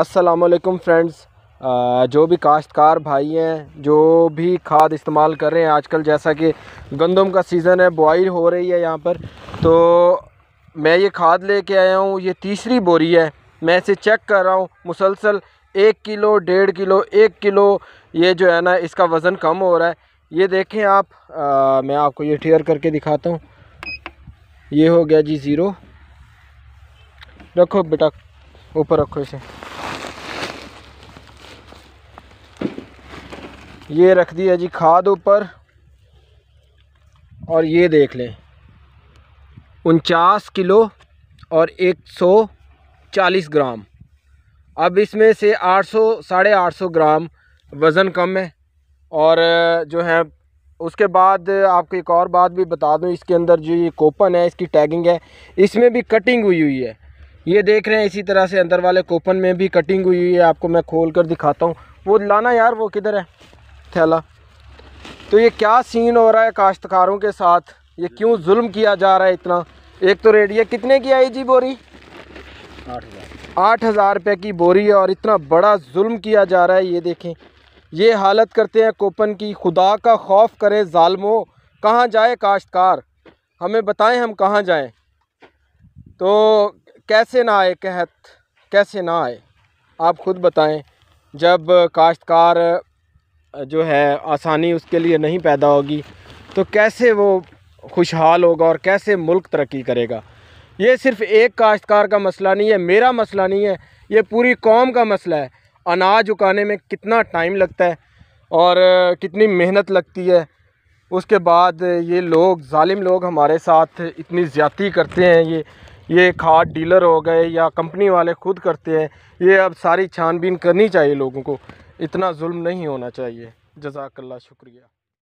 असलकम friends uh, जो भी काश्तकार भाई हैं जो भी खाद इस्तेमाल कर रहे हैं आजकल जैसा कि गंदम का सीज़न है बुआई हो रही है यहाँ पर तो मैं ये खाद लेके आया हूँ ये तीसरी बोरी है मैं इसे चेक कर रहा हूँ मुसलसल एक किलो डेढ़ किलो एक किलो ये जो है ना इसका वज़न कम हो रहा है ये देखें आप आ, uh, मैं आपको ये टेयर करके दिखाता हूँ ये हो गया जी ज़ीरो रखो बेटा ऊपर रखो इसे ये रख दिया जी खाद ऊपर और ये देख लें उनचास किलो और एक सौ चालीस ग्राम अब इसमें से आठ सौ साढ़े आठ सौ ग्राम वज़न कम है और जो है उसके बाद आपको एक और बात भी बता दूं इसके अंदर जो ये कोपन है इसकी टैगिंग है इसमें भी कटिंग हुई हुई है ये देख रहे हैं इसी तरह से अंदर वाले कोपन में भी कटिंग हुई हुई है आपको मैं खोल कर दिखाता हूँ वो लाना यार वो किधर है थैला तो ये क्या सीन हो रहा है काश्तकारों के साथ ये क्यों जुल्म किया जा रहा है इतना एक तो रेट ये कितने की आई जी बोरी आठ हज़ार रुपये की बोरी है और इतना बड़ा जुल्म किया जा रहा है ये देखें ये हालत करते हैं कोपन की खुदा का खौफ करें ालमो कहाँ जाए काश्तकार हमें बताएं हम कहाँ जाएं तो कैसे ना आए कहत कैसे ना आए आप ख़ुद बताएं जब काश्तकार जो है आसानी उसके लिए नहीं पैदा होगी तो कैसे वो खुशहाल होगा और कैसे मुल्क तरक्की करेगा ये सिर्फ़ एक काश्तकार का मसला नहीं है मेरा मसला नहीं है ये पूरी कौम का मसला है अनाज उगाने में कितना टाइम लगता है और कितनी मेहनत लगती है उसके बाद ये लोग जालिम लोग हमारे साथ इतनी ज़्यादती करते हैं ये ये खाद डीलर हो गए या कंपनी वाले खुद करते हैं ये अब सारी छानबीन करनी चाहिए लोगों को इतना जुल्म नहीं होना चाहिए जजाकल्ला शुक्रिया